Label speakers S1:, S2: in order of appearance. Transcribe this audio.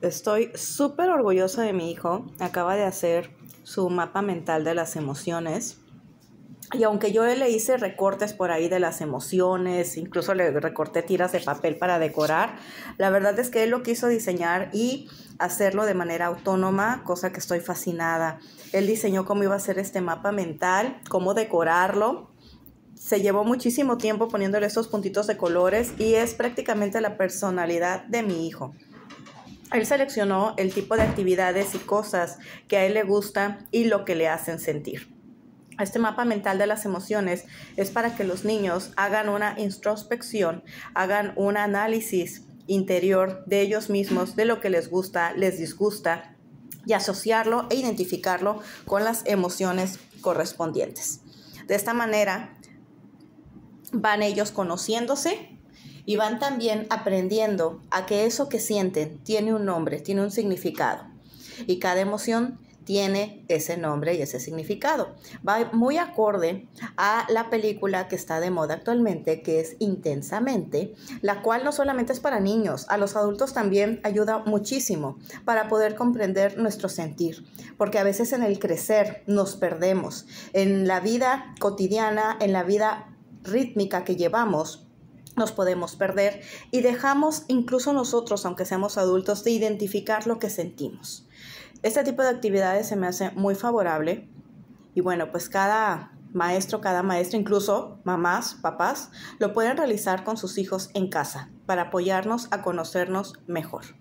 S1: estoy súper orgullosa de mi hijo. Acaba de hacer su mapa mental de las emociones. Y aunque yo le hice recortes por ahí de las emociones, incluso le recorté tiras de papel para decorar, la verdad es que él lo quiso diseñar y hacerlo de manera autónoma, cosa que estoy fascinada. Él diseñó cómo iba a ser este mapa mental, cómo decorarlo. Se llevó muchísimo tiempo poniéndole estos puntitos de colores y es prácticamente la personalidad de mi hijo. Él seleccionó el tipo de actividades y cosas que a él le gusta y lo que le hacen sentir. Este mapa mental de las emociones es para que los niños hagan una introspección, hagan un análisis interior de ellos mismos, de lo que les gusta, les disgusta, y asociarlo e identificarlo con las emociones correspondientes. De esta manera van ellos conociéndose y van también aprendiendo a que eso que sienten tiene un nombre, tiene un significado. Y cada emoción tiene ese nombre y ese significado. Va muy acorde a la película que está de moda actualmente, que es Intensamente, la cual no solamente es para niños, a los adultos también ayuda muchísimo para poder comprender nuestro sentir, porque a veces en el crecer nos perdemos. En la vida cotidiana, en la vida rítmica que llevamos, nos podemos perder y dejamos incluso nosotros, aunque seamos adultos, de identificar lo que sentimos. Este tipo de actividades se me hace muy favorable y bueno, pues cada maestro, cada maestra, incluso mamás, papás, lo pueden realizar con sus hijos en casa para apoyarnos a conocernos mejor.